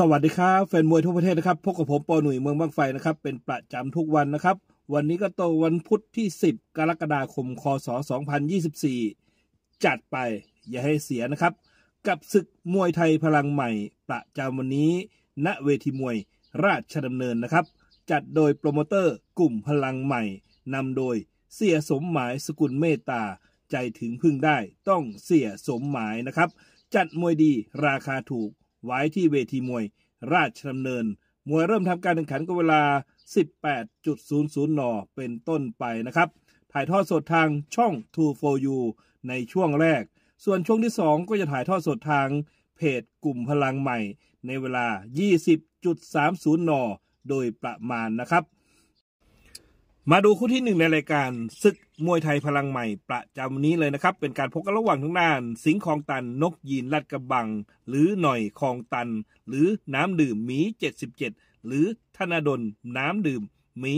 สวัสดีครับแฟนมวยทั่วประเทศนะครับพบกับผมปอหนุ่ยเมืองบางไฟนะครับ เป็นประจำทุกวันนะครับ วันนี้ก็ตรงวันพุธที่ 10 กรกฎาคม คศ 2024 จัดไปอย่าให้เสียนะครับ กับศึกมวยไทยพลังใหม่ ประจำวันนี้ ณเวทีมวยราชดำเนินนะครับ จัดโดยโปรโมเตอร์กลุ่มพลังใหม่ นำโดยเสียสมหมายสกุลเมตตาใจถึงพึ่งได้ ต้องเสียสมหมายนะครับ จัดมวยดีราคาถูกไว้ที่เวทีมวยราชดำเนินมวยเริ่มทำการแข่งขันก็เวลา 18.00 น เป็นต้นไปนะครับ ถ่ายทอดสดทางช่อง t 2 4 u ในช่วงแรก ส่วนช่วงที่2ก็จะถ่ายทอดสดทางเพจกลุ่มพลังใหม่ ในเวลา 20.30 น โดยประมาณนะครับมาดูคู่ที่หนึ่งในรายการศึกมวยไทยพลังใหม่ ประจำนี้เลยนะครับ เป็นการพบกันระหว่างทั้งด้านสิงห์คลองตันนกยีนลัดกระบัง หรือหน่อยคลองตัน หรือน้ำดื่มหมี77หรือธนาดลน้ำดื่มหมี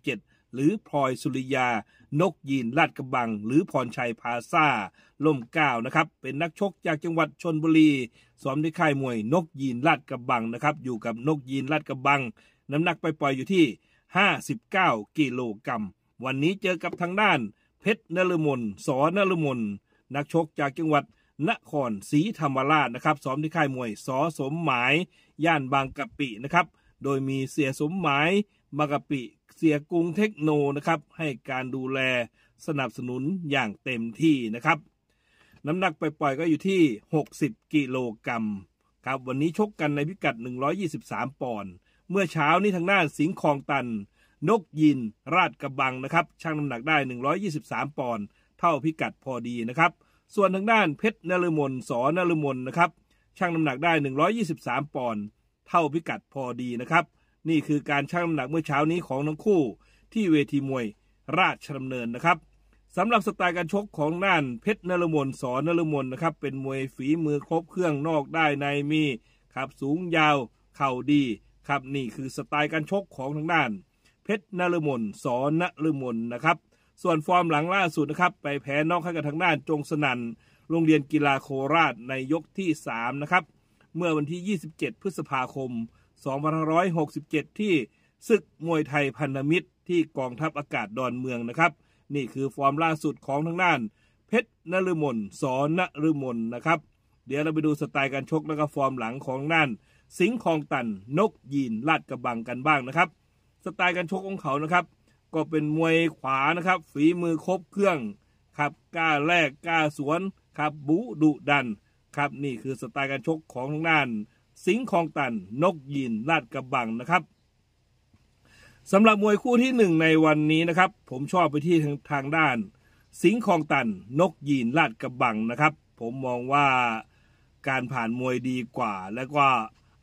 77หรือพลอยสุริยา นกยีนลาดกระบัง หรือพรชัยพาซาล่มก้าวนะครับ เป็นนักชกจากจังหวัดชนบุรีซ้อมที่ค่ายมวย นกยีนลาดกระบังนะครับ อยู่กับนกยีนลาดกระบัง น้ำหนักไปปล่อยอยู่ที่59 กิโลกรัม วันนี้เจอกับทางด้าน เพชรนลมน สอนลมนนักชกจากจังหวัดนครศรีธรรมราชนะครับ ซ้อมที่ค่ายมวยสอสมหมาย ย่านบางกะปินะครับ โดยมีเสียสมหมายบางกะปิ เสียกรุงเทคโนนะครับให้การดูแลสนับสนุนอย่างเต็มที่นะครับ น้ำหนักปล่อยๆก็อยู่ที่ 60 กิโลกรัมครับ วันนี้ชกกันในพิกัด 123ปอนด์เมื่อเช้านี้ทางด้านสิงห์คลองตัน นกยินราดกระบังนะครับช่างน้ำหนักได้ 123 ปอนด์เท่าพิกัดพอดีนะครับส่วนทางด้านเพชรนลมนสอนลมนนะครับช่างน้ำหนักได้123ปอนด์เท่าพิกัดพอดีนะครับนี่คือการช่างน้ำหนักเมื่อเช้านี้ของทั้งคู่ ที่เวทีมวยราชดำเนินนะครับสำหรับสไตล์การชกของน่านเพชรนลมนสอนลมนนะครับเป็นมวยฝีมือครบเครื่องนอกได้ในมีขับสูงยาวเข่าดีครับ นี่คือสไตล์การชกของทางด้าน เพชรนฤมนสอนนฤมนนะครับ ส่วนฟอร์มหลังล่าสุดนะครับ ไปแพ้นอกให้กับทางด้าน จงสนันโรงเรียนกีฬาโคราชในยกที่ 3 นะครับ เมื่อวันที่ 27 พฤษภาคม2567 ที่ศึกมวยไทยพันธมิตรที่กองทัพอากาศดอนเมืองนะครับ นี่คือฟอร์มล่าสุดของทางด้าน เพชรนฤมนสอนนฤมนนะครับ เดี๋ยวเราไปดูสไตล์การชกและก็ฟอร์มหลังของด้านสิงห์คลองตันนกยีนลาดกระบังกันบ้างนะครับ สไตล์การชกของเขานะครับ ก็เป็นมวยขวานะครับ ฝีมือครบเครื่องครับกล้าแรกกล้าสวนครับ บุดุดันครับนี่คือสไตล์การชกของทางด้าน สิงห์คลองตันนกยีนลาดกระบังนะครับสำหรับมวยคู่ที่1ในวันนี้นะครับ ผมชอบไปที่ทางด้าน สิงห์คลองตันนกยีนลาดกระบังนะครับ ผมมองว่าการผ่านมวยดีกว่าและก็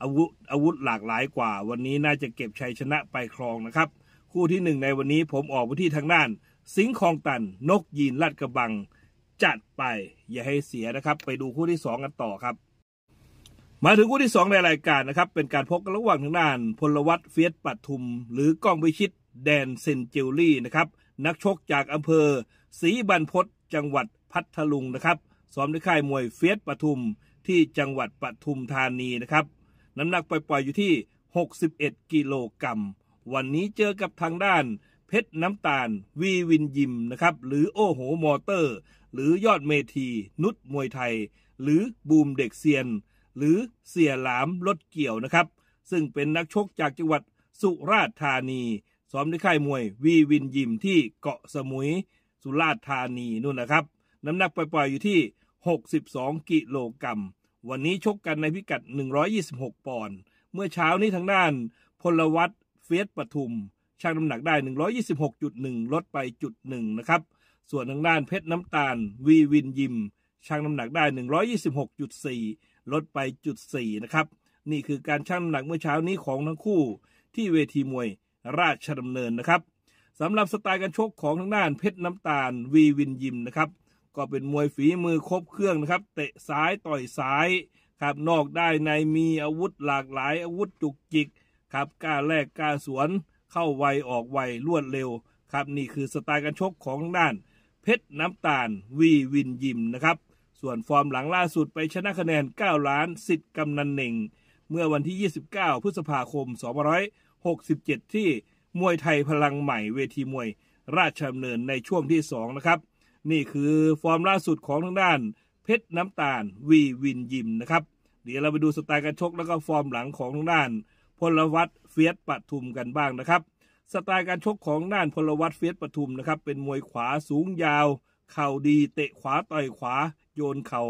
อาวุธอาวุธหลากหลายกว่า วันนี้น่าจะเก็บชัยชนะไปครองนะครับ คู่ที่1ในวันนี้ผมออกไปที่ทางด้าน สิงคองตันนกยีนลาดกระบัง จัดไปอย่าให้เสียนะครับ ไปดูคู่ที่2กันต่อครับมาถึงคู่ที่2ในรายการนะครับ เป็นการพบกันระหว่างทางด้าน พลวัตเฟียสปัตทุม หรือก้องวิชิตแดนเซนเจลลี่นะครับ นักชกจากอำเภอศรีบรรพตจังหวัดพัทลุงนะครับซ้อมในค่ายมวยเฟียสปทุมที่จังหวัดปทุมธานีนะครับน้ำหนักปล่อยๆอยู่ที่ 61 กิโลกรัม วันนี้เจอกับทางด้านเพชรน้ำตาลวีวินยิมนะครับ หรือโอโหมอเตอร์ หรือยอดเมที นุชมวยไทย หรือบูมเด็กเซียน หรือเสียหลามรถเกี่ยวนะครับ ซึ่งเป็นนักชกจากจังหวัดสุราษฎร์ธานี ซ้อมในค่ายมวยวีวินยิมที่เกาะสมุย สุราษฎร์ธานีนู่นนะครับ น้ำหนักปล่อยๆอยู่ที่ 62 กิโลกรัมวันนี้ชกกันในพิกัด 126 ปอนด์ เมื่อเช้านี้ทางด้าน พลวัตเฟียสปทุมช่างน้ำหนักได้ 126.1 ลดไปจุดหนึ่งนะครับ ส่วนทางด้านเพชรน้ำตาลวีวินยิมช่างน้ำหนักได้ 126.4 ลดไปจุดสี่นะครับ นี่คือการช่างน้ำหนักเมื่อเช้านี้ของทั้งคู่ที่เวทีมวยราชดำเนินนะครับ สำหรับสไตล์การชกของทางด้านเพชรน้ำตาลวีวินยิมนะครับก็เป็นมวยฝีมือครบเครื่องนะครับ เตะซ้ายต่อยซ้าย ครับนอกได้ในมีอาวุธหลากหลาย อาวุธจุกจิก ครับกล้าแลกกล้าสวนเข้าไวออกไวรวดเร็วครับนี่คือสไตล์การชกของด้าน เพชรน้ำตาลวีวินยิมนะครับ ส่วนฟอร์มหลังล่าสุดไปชนะคะแนน 9 ล้านสิทธิ์กำนันเน่ง เมื่อวันที่ 29 พฤษภาคม2567 ที่มวยไทยพลังใหม่เวทีมวยราชดำเนินในช่วงที่2นะครับนี่คือฟอร์มล่าสุดของทางด้าน เพชรน้ำตาล วีวินยิมนะครับ เดี๋ยวเราไปดูสไตล์การชกแล้วก็ฟอร์มหลังของทางด้าน พลวัตเฟียสปทุมกันบ้างนะครับ สไตล์การชกของด้าน พลวัตเฟียสปทุมนะครับเป็นมวยขวาสูงยาวเข่าดีเตะขวาต่อยขวา โยนเขา่า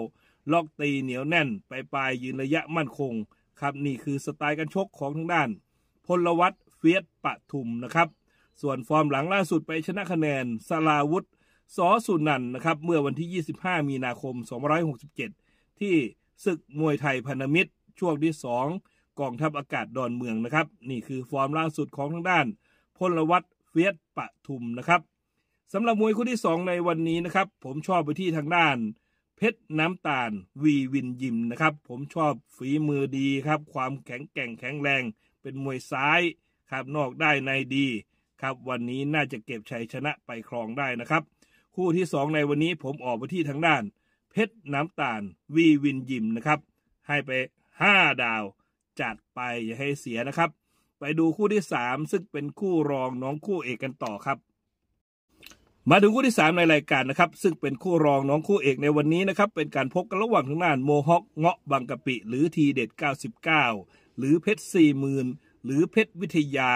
ล็อกตีเหนียวแน่น ไปปลายยืนระยะมั่นคงครับนี่คือสไตล์การชกของทางด้าน พลวัตเฟียสปทุมนะครับ ส่วนฟอร์มหลังล่าสุดไปชนะคะแนนสลาวุธสอสุนันนะครับ เมื่อวันที่ 25 มีนาคม2 6 7 ที่ศึกมวยไทยพันธมิตร ช่วงที่ 2กองทัพอากาศดอนเมืองนะครับ นี่คือฟอร์มล่าสุดของทางด้าน พลวัตเฟียสปะทุมนะครับสำหรับมวยคู่ที่ 2 ในวันนี้นะครับ ผมชอบไปที่ทางด้าน เพชรน้ำตาลวีวินยิมนะครับ ผมชอบฝีมือดีครับ ความแข็งแกร่งแข็งแรง เป็นมวยซ้ายครับนอกได้ในดีครับ วันนี้น่าจะเก็บชัยชนะไปครองได้นะครับคู่ที่ 2 ในวันนี้ผมออกไปที่ ทางด้านเพชรน้ำตาล วีวินยิมนะครับ ให้ไป 5 ดาว จัดไปอย่าให้เสียนะครับ ไปดูคู่ที่3ซึ่งเป็นคู่รองน้องคู่เอกกันต่อครับมาถึงคู่ที่3ในรายการนะครับซึ่งเป็นคู่รองน้องคู่เอกในวันนี้นะครับเป็นการพบกันระหว่างทางด้านโมฮอกเงาะบางกะปิหรือทีเด็ด99 หรือเพชรสี่หมื่นหรือเพชรวิทยา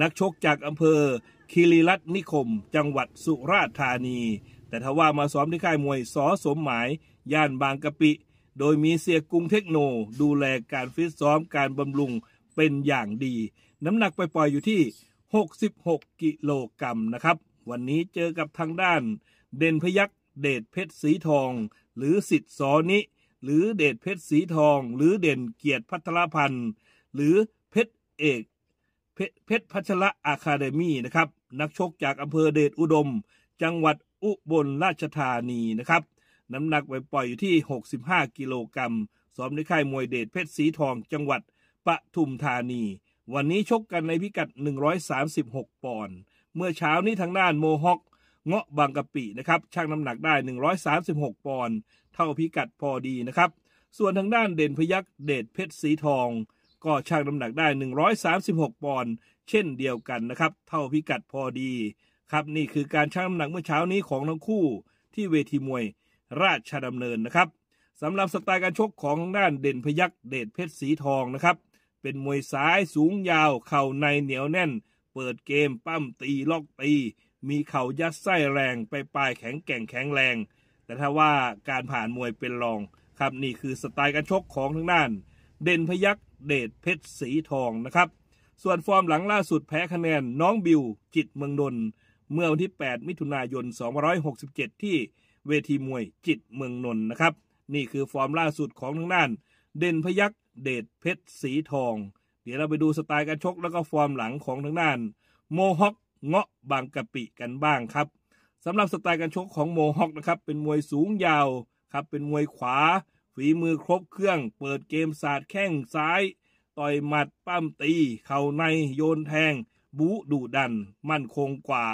นักชกจากอำเภอคีรีรัตนิคม จังหวัดสุราษฎร์ธานี แต่ทว่ามาซ้อมที่ค่ายมวยสอสมหมาย ย่านบางกะปิ โดยมีเสียกรุงเทคโนดูแลการฟิตซ้อมการบำรุงเป็นอย่างดี น้ำหนักปล่อยๆอยู่ที่ 66 กิโลกรัมนะครับ วันนี้เจอกับทางด้านเด่นพยักเดชเพชรสีทอง หรือสิทธิ์สอนิ หรือเดชเพชรสีทอง หรือเด่นเกียรติพัทรพันธ์หรือเพชรเอก เพชรพัชระอะคาเดมี่นะครับนักชกจากอำเภอเดชอุดม จังหวัดอุบลราชธานีนะครับน้ำหนักไปปล่อยอยู่ที่ 65 กิโลกรัมซ้อมในค่ายมวยเดชเพชรสีทองจังหวัดปทุมธานี วันนี้ชกกันในพิกัด 136 ปอนด์เมื่อเช้านี้ทางด้านโมฮอกเงาะบางกะปินะครับชั่งน้ำหนักได้ 136 ปอนด์เท่าพิกัดพอดีนะครับส่วนทางด้านเด่นพยักเดชเพชรสีทอง ก็ชั่งน้ำหนักได้ 136 ปอนด์เช่นเดียวกันนะครับ เท่าพิกัดพอดีครับนี่คือการชั่งน้ำหนักเมื่อเช้านี้ของทั้งคู่ที่เวทีมวยราชดำเนินนะครับสำหรับสไตล์การชกของด้านเด่นพยักเดชเพชรสีทองนะครับ เป็นมวยซ้ายสูงยาวเข่าในเหนียวแน่น เปิดเกมปั้มตีล็อกตีมีเข่ายัดไส้แรงไปปลายแข็งแกร่งแข็งแรง แต่ถ้าว่าการผ่านมวยเป็นรอง ครับนี่คือสไตล์การชกของทางด้าน เด่นพยักเดชเพชรสีทองนะครับส่วนฟอร์มหลังล่าสุดแพ้คะแนนน้องบิวจิตเมืองนนท์เมื่อวันที่ 8 มิถุนายน2567 ที่เวทีมวยจิตเมืองนนท์นะครับนี่คือฟอร์มล่าสุดของทางด้าน เด่นพยักเดชเพชรสีทอง เดี๋ยวเราไปดูสไตล์การชกแล้วก็ฟอร์มหลังของทางด้าน โมฮอกเงาะบางกะปิกันบ้างครับสำหรับสไตล์การชกของโมฮอกนะครับเป็นมวยสูงยาวครับเป็นมวยขวา ฝีมือครบเครื่อง เปิดเกมศาสตร์แข้งซ้ายต่อยหมัดปั้มตีเข่าในโยนแทงบูดุดัน มั่นคงกว่า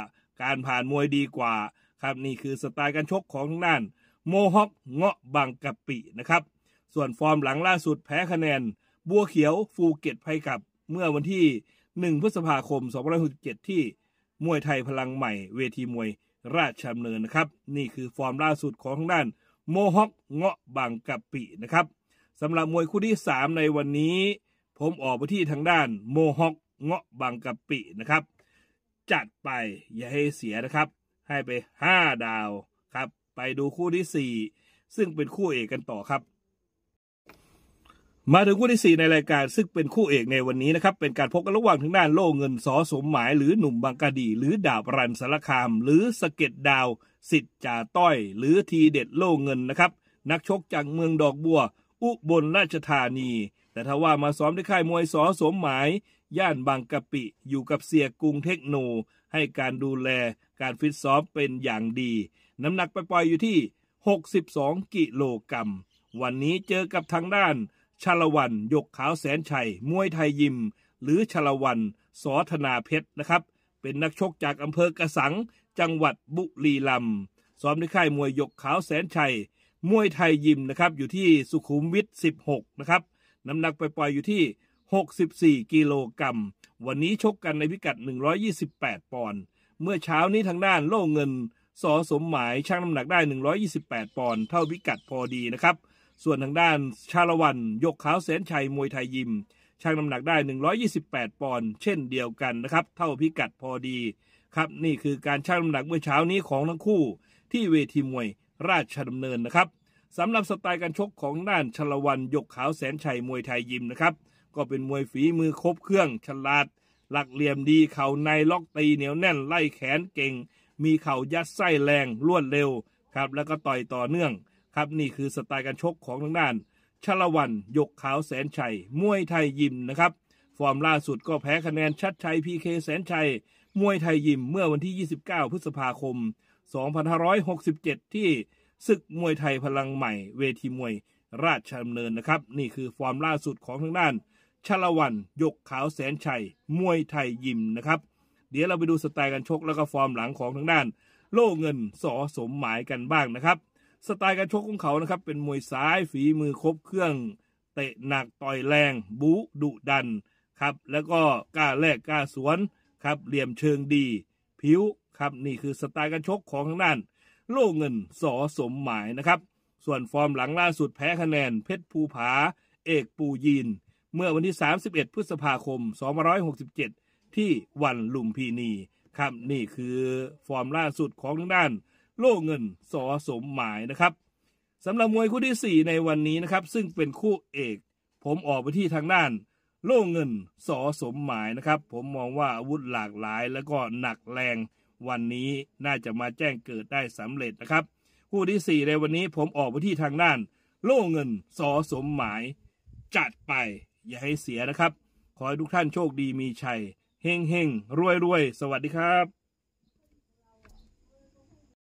การผ่านมวยดีกว่า ครับ นี่คือสไตล์การชกของทางด้าน โมฮอกเงาะบางกะปินะครับ ส่วนฟอร์มหลังล่าสุดแพ้คะแนน บัวเขียวฟูเก็ตไพกับ เมื่อวันที่1พฤษภาคม2567ที่ มวยไทยพลังใหม่เวทีมวยราชดำเนินนะครับ นี่คือฟอร์มล่าสุดของทางด้าน โมฮอกเงาะบางกะปินะครับสำหรับมวยคู่ที่3ในวันนี้ผมออกไปที่ทางด้าน โมฮอกเงาะบางกะปินะครับ จัดไปอย่าให้เสียนะครับ ให้ไป5ดาวครับ ไปดูคู่ที่ 4 ซึ่งเป็นคู่เอกกันต่อครับ มาถึงคู่ที่ 4 ในรายการ ซึ่งเป็นคู่เอกในวันนี้นะครับ เป็นการพบกันระหว่างทางด้านโล่เงินสอสมหมายหรือหนุ่มบางกะดี หรือดาบรันสารคาม หรือสเก็ตดาว สิทธิ์จ่าต้อย หรือทีเด็ดโล่เงินนะครับ นักชกจากเมืองดอกบัวอุบลราชธานีแต่ถ้าว่ามาซ้อมที่ค่ายมวยสอสมหมาย ย่านบางกะปิอยู่กับเสียกรุงเทคโน ให้การดูแลการฟิตซ้อมเป็นอย่างดี น้ำหนักไปปล่อยอยู่ที่ 62 กิโลกรัมวันนี้เจอกับทางด้าน ชาละวันยกขาวแสนชัย มวยไทยยิม หรือชาละวันสอธนาเพชรนะครับ เป็นนักชกจากอำเภอกระสังจังหวัดบุรีรัมย์ซ้อมที่ค่ายมวยยกขาวแสนชัยมวยไทยยิมนะครับ อยู่ที่สุขุมวิท16 นะครับน้ำหนักปล่อยๆอยู่ที่ 64 กิโลกรัม วันนี้ชกกันในพิกัด 128 ปอนด์ เมื่อเช้านี้ทางด้านโล่เงิน สอสมหมายช่างน้ำหนักได้ 128 ปอนด์เท่าพิกัดพอดีนะครับ ส่วนทางด้านชาละวันยกขาวแสนชัยมวยไทยยิมช่างน้ำหนักได้ 128 ปอนด์เช่นเดียวกันนะครับ เท่าพิกัดพอดีครับนี่คือการช่างน้ำหนักเมื่อเช้านี้ของทั้งคู่ที่เวทีมวยราชดำเนินนะครับสำหรับสไตล์การชกของด้านชลวันยกขาวแสนชัยมวยไทยยิมนะครับ ก็เป็นมวยฝีมือครบเครื่องฉลาดหลักเหลี่ยมดีเข่าใน ล็อกตีเหนียวแน่นไล่แขนเก่ง มีเข่ายัดไส้แรงรวดเร็วครับแล้วก็ต่อยต่อเนื่องครับนี่คือสไตล์การชกของทางด้าน ชลวันยกขาวแสนชัยมวยไทยยิมนะครับ ฟอร์มล่าสุดก็แพ้คะแนนชัดชัยพีเคแสนชัยมวยไทยยิมเมื่อวันที่ 29 พฤษภาคม 2567 ที่ศึกมวยไทย พลังใหม่เวทีมวยราชดำเนินนะครับ นี่คือฟอร์มล่าสุดของทางด้านชละวันยกขาวแสนชัยมวยไทยยิมนะครับเดี๋ยวเราไปดูสไตล์การชกแล้วก็ฟอร์มหลังของทางด้าน โล่เงินสอสมหมายกันบ้างนะครับสไตล์การชกของเขานะครับเป็นมวยซ้ายฝีมือครบเครื่อง เตะหนักต่อยแรงบูดุดันครับแล้วก็กล้าแลกกล้าสวนครับเหลี่ยมเชิงดีผิวครับนี่คือสไตล์การชกของทางด้านโล่เงินสอสมหมายนะครับ ส่วนฟอร์มหลังล่าสุดแพ้คะแนนเพชรภูผา เอกปูยินเมื่อวันที่31พฤษภาคม2567ที่วันลุมพีนีครับนี่คือฟอร์มล่าสุดของทางด้าน โล่เงินสอสมหมายนะครับสำหรับมวยคู่ที่ 4 ในวันนี้นะครับซึ่งเป็นคู่เอก ผมออกไปที่ทางด้าน โล่เงินสอสมหมายนะครับ ผมมองว่าอาวุธหลากหลายและก็หนักแรงวันนี้น่าจะมาแจ้งเกิดได้สำเร็จนะครับคู่ที่4ในวันนี้ผมออกไปที่ทางด้าน โล่เงินสอสมหมาย จัดไป อย่าให้เสียนะครับ ขอให้ทุกท่านโชคดีมีชัยเฮงเฮงรวยรวยสวัสดีครับ